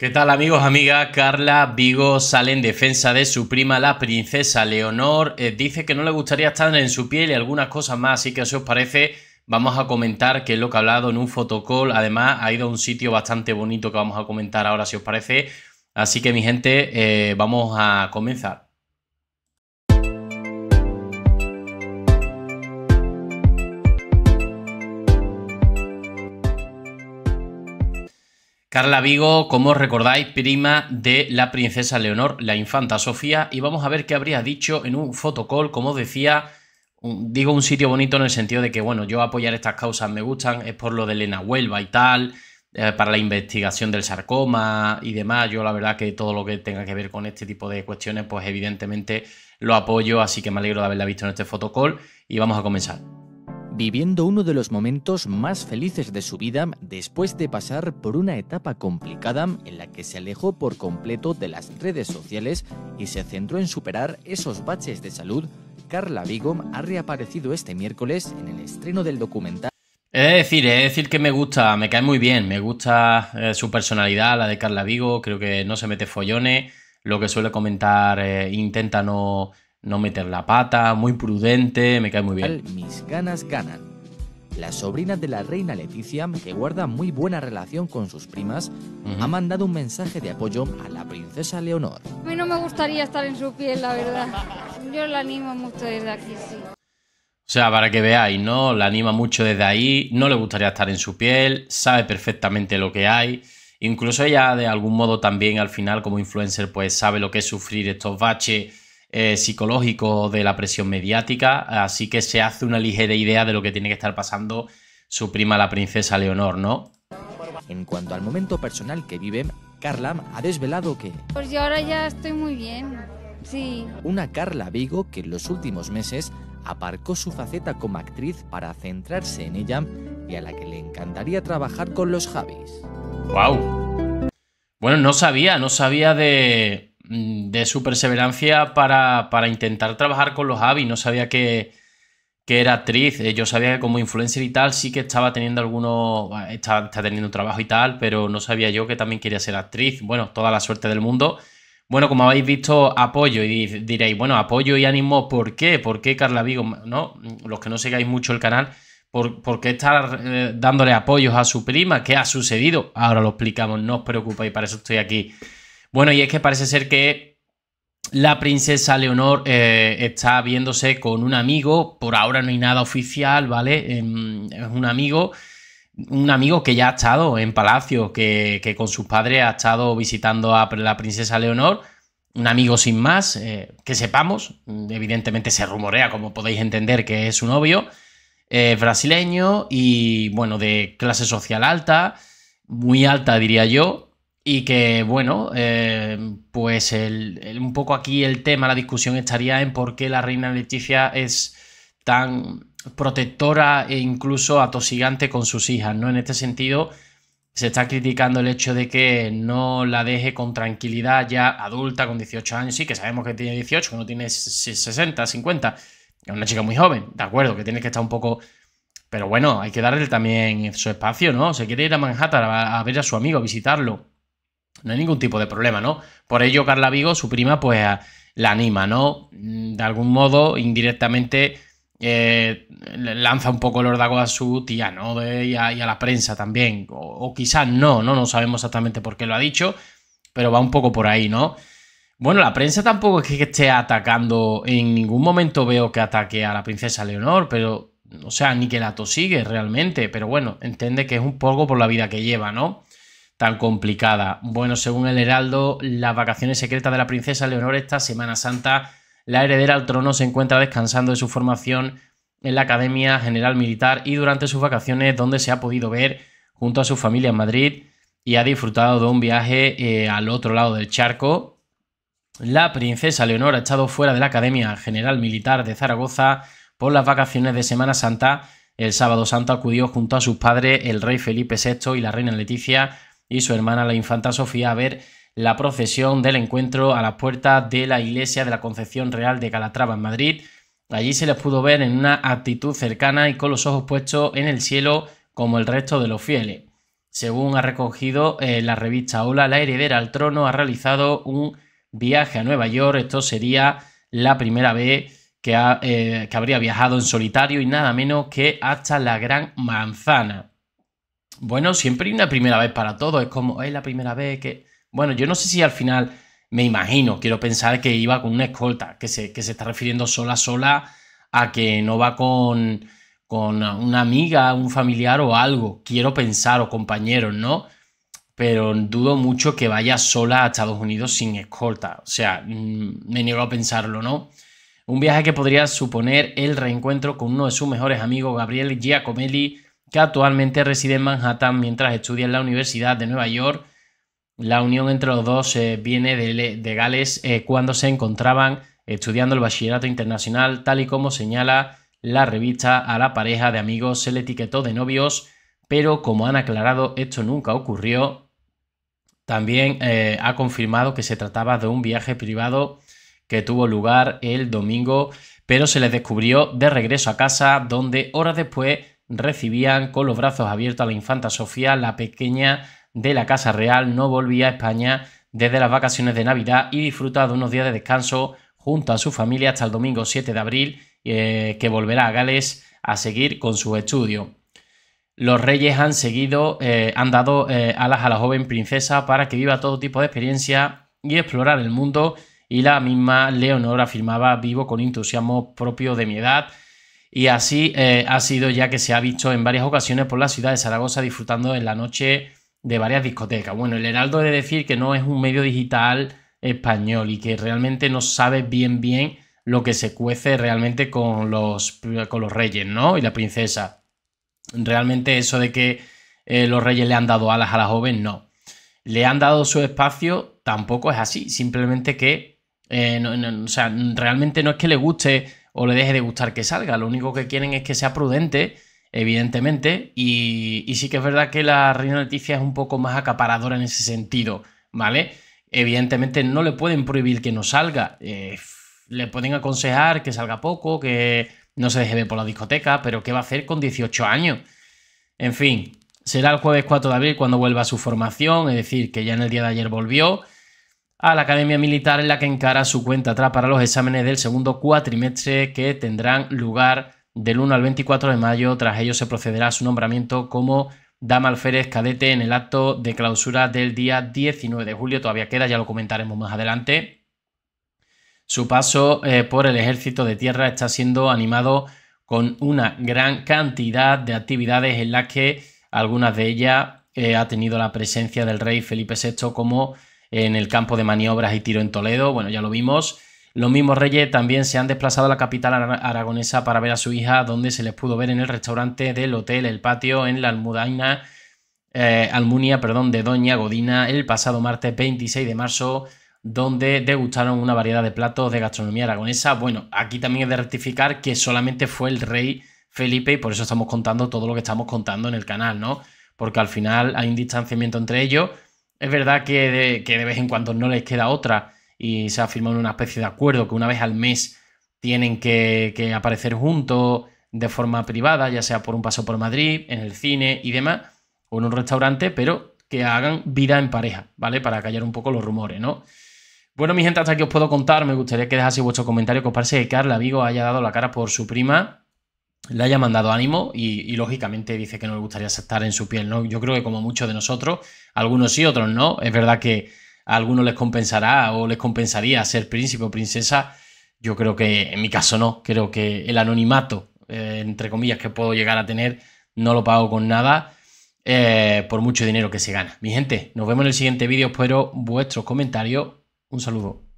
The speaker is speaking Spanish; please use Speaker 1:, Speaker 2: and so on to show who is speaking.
Speaker 1: ¿Qué tal amigos, amiga? Carla Vigo sale en defensa de su prima, la princesa Leonor. Eh, dice que no le gustaría estar en su piel y algunas cosas más, así que si os parece, vamos a comentar qué es lo que ha hablado en un fotocall. Además, ha ido a un sitio bastante bonito que vamos a comentar ahora, si os parece. Así que mi gente, eh, vamos a comenzar. Carla Vigo, como recordáis, prima de la princesa Leonor, la infanta Sofía, y vamos a ver qué habría dicho en un fotocall, como decía, digo un sitio bonito en el sentido de que, bueno, yo apoyar estas causas me gustan, es por lo de Elena Huelva y tal, eh, para la investigación del sarcoma y demás, yo la verdad que todo lo que tenga que ver con este tipo de cuestiones, pues evidentemente lo apoyo, así que me alegro de haberla visto en este fotocall y vamos a comenzar viviendo uno de los momentos más felices de su vida después de pasar por una etapa complicada en la que se alejó por completo de las redes sociales y se centró en superar esos baches de salud, Carla Vigo ha reaparecido este miércoles en el estreno del documental. Es decir, es decir que me gusta, me cae muy bien, me gusta eh, su personalidad, la de Carla Vigo, creo que no se mete follones, lo que suele comentar eh, intenta no no meter la pata, muy prudente, me cae muy bien. Mis ganas ganan. La sobrina de la reina Leticia, que guarda muy buena relación con sus primas, ha mandado un mensaje de apoyo a la princesa Leonor. A mí no me gustaría estar en su piel, la verdad. Yo la animo mucho desde aquí, sí. O sea, para que veáis, ¿no? La anima mucho desde ahí, no le gustaría estar en su piel, sabe perfectamente lo que hay. Incluso ella, de algún modo, también al final, como influencer, pues sabe lo que es sufrir estos baches eh, psicológico de la presión mediática, así que se hace una ligera idea de lo que tiene que estar pasando su prima la princesa Leonor, ¿no? En cuanto al momento personal que vive, Carla ha desvelado que... Pues yo ahora ya estoy muy bien, sí. Una Carla Vigo que en los últimos meses aparcó su faceta como actriz para centrarse en ella y a la que le encantaría trabajar con los Javis. ¡Wow! Bueno, no sabía, no sabía de, Mm, de su perseverancia para, intentar trabajar con los Avis No sabía que, que era actriz. Eh, yo sabía que como influencer y tal sí que estaba teniendo algunos. Está, teniendo trabajo y tal, pero no sabía yo que también quería ser actriz. Bueno, toda la suerte del mundo. Bueno, como habéis visto, apoyo. Y diréis, bueno, apoyo y ánimo, ¿por qué? ¿Por qué Carla Vigo? No, los que no sigáis mucho el canal. ¿Por, qué estar eh, dándole apoyos a su prima? ¿Qué ha sucedido? Ahora lo explicamos, no os preocupéis, para eso estoy aquí. Bueno, y es que parece ser que la princesa Leonor eh, está viéndose con un amigo, por ahora no hay nada oficial, ¿vale? Em, es un amigo, un amigo que ya ha estado en Palacio, que, con sus padres ha estado visitando a la princesa Leonor, un amigo sin más, eh, que sepamos, evidentemente se rumorea, como podéis entender, que es su novio, eh, brasileño y bueno, de clase social alta, muy alta diría yo, y que, bueno, eh, pues un poco aquí el tema, la discusión estaría en por qué la reina Leticia es tan protectora e incluso atosigante con sus hijas, ¿no? En este sentido, se está criticando el hecho de que no la deje con tranquilidad ya adulta, con 18 años, sí, que sabemos que tiene 18, que no tiene 60, 50, es una chica muy joven, de acuerdo, que tiene que estar un poco... Pero bueno, hay que darle también su espacio, ¿no? Se quiere ir a Manhattan a, a ver a su amigo, a visitarlo no hay ningún tipo de problema, ¿no? Por ello, Carla Vigo, su prima, pues la anima, ¿no? Mm, de algún modo, indirectamente, eh, lanza un poco el ordago a su tía, ¿no? De, y, a, la prensa también. O, quizás no, ¿no? No sabemos exactamente por qué lo ha dicho, pero va un poco por ahí, ¿no? Bueno, la prensa tampoco es que esté atacando. En ningún momento veo que ataque a la princesa Leonor, pero. O sea, ni que la tosigue realmente. Pero bueno, entiende que es un poco por la vida que lleva, ¿no? tan complicada. Bueno, según el Heraldo, las vacaciones secretas de la princesa Leonor esta Semana Santa, la heredera al trono se encuentra descansando de su formación en la Academia General Militar y durante sus vacaciones donde se ha podido ver junto a su familia en Madrid y ha disfrutado de un viaje eh, al otro lado del charco. La princesa Leonor ha estado fuera de la Academia General Militar de Zaragoza por las vacaciones de Semana Santa. El sábado santo acudió junto a sus padres, el rey Felipe VI y la reina Leticia, y su hermana la infanta Sofía a ver la procesión del encuentro a las puertas de la iglesia de la Concepción Real de Calatrava en Madrid. Allí se les pudo ver en una actitud cercana y con los ojos puestos en el cielo como el resto de los fieles. Según ha recogido eh, la revista Hola, la heredera al trono ha realizado un viaje a Nueva York. Esto sería la primera vez que, eh, que habría viajado en solitario y nada menos que hasta la Gran Manzana bueno, siempre hay una primera vez para todo. Es como, es la primera vez que. Bueno, yo no sé si al final, me imagino, quiero pensar que iba con una escolta, que se, que se está refiriendo sola, sola, a que no va con, con una amiga, un familiar o algo. Quiero pensar, o compañeros, ¿no? Pero dudo mucho que vaya sola a Estados Unidos sin escolta. O sea, mm, me niego a pensarlo, ¿no? Un viaje que podría suponer el reencuentro con uno de sus mejores amigos, Gabriel Giacomelli que actualmente reside en Manhattan mientras estudia en la Universidad de Nueva York. La unión entre los dos eh, viene de, Gales eh, cuando se encontraban estudiando el bachillerato internacional, tal y como señala la revista a la pareja de amigos se le etiquetó de novios, pero como han aclarado esto nunca ocurrió. También eh, ha confirmado que se trataba de un viaje privado que tuvo lugar el domingo, pero se les descubrió de regreso a casa donde horas después recibían con los brazos abiertos a la infanta Sofía, la pequeña de la Casa Real, no volvía a España desde las vacaciones de Navidad y disfruta de unos días de descanso junto a su familia hasta el domingo 7 de abril, eh, que volverá a Gales a seguir con su estudio. Los reyes han seguido, eh, han dado eh, alas a la joven princesa para que viva todo tipo de experiencia y explorar el mundo, y la misma Leonor afirmaba vivo con entusiasmo propio de mi edad, y así eh, ha sido ya que se ha visto en varias ocasiones por la ciudad de Zaragoza disfrutando en la noche de varias discotecas. Bueno, el Heraldo de decir que no es un medio digital español y que realmente no sabe bien bien lo que se cuece realmente con los, los reyes, ¿no? Y la princesa. Realmente eso de que eh, los reyes le han dado alas a la joven, no. Le han dado su espacio, tampoco es así. Simplemente que, eh, o sea, realmente no es que le guste o le deje de gustar que salga. Lo único que quieren es que sea prudente, evidentemente, y, sí que es verdad que la reina Leticia es un poco más acaparadora en ese sentido, ¿vale? Evidentemente no le pueden prohibir que no salga, eh, le pueden aconsejar que salga poco, que no se deje ver por la discoteca, pero ¿qué va a hacer con 18 años? En fin, será el jueves 4 de abril cuando vuelva a su formación, es decir, que ya en el día de ayer volvió a la Academia Militar en la que encara su cuenta atrás para los exámenes del segundo cuatrimestre que tendrán lugar del 1 al 24 de mayo. Tras ello se procederá a su nombramiento como Dama Alférez Cadete en el acto de clausura del día 19 de julio. Todavía queda, ya lo comentaremos más adelante. Su paso eh, por el Ejército de Tierra está siendo animado con una gran cantidad de actividades en las que algunas de ellas eh, ha tenido la presencia del rey Felipe VI como en el campo de maniobras y tiro en Toledo, bueno, ya lo vimos. Los mismos reyes también se han desplazado a la capital aragonesa para ver a su hija, donde se les pudo ver en el restaurante del Hotel El Patio en la Almudaina, eh, Almunia perdón, de Doña Godina el pasado martes 26 de marzo, donde degustaron una variedad de platos de gastronomía aragonesa. Bueno, aquí también es de rectificar que solamente fue el rey Felipe y por eso estamos contando todo lo que estamos contando en el canal, ¿no? Porque al final hay un distanciamiento entre ellos es verdad que de, vez en cuando no les queda otra y se ha firmado una especie de acuerdo que una vez al mes tienen que, aparecer juntos de forma privada, ya sea por un paso por Madrid, en el cine y demás, o en un restaurante, pero que hagan vida en pareja, ¿vale? Para callar un poco los rumores, ¿no? Bueno, mi gente, hasta aquí os puedo contar. Me gustaría que dejase vuestro comentario, que os parece que Carla Vigo haya dado la cara por su prima le haya mandado ánimo y, lógicamente dice que no le gustaría estar en su piel, ¿no? Yo creo que como muchos de nosotros, algunos sí, otros no. Es verdad que a algunos les compensará o les compensaría ser príncipe o princesa. Yo creo que en mi caso no. Creo que el anonimato, eh, entre comillas, que puedo llegar a tener, no lo pago con nada. Eh, por mucho dinero que se gana. Mi gente, nos vemos en el siguiente vídeo. Espero vuestros comentarios. Un saludo.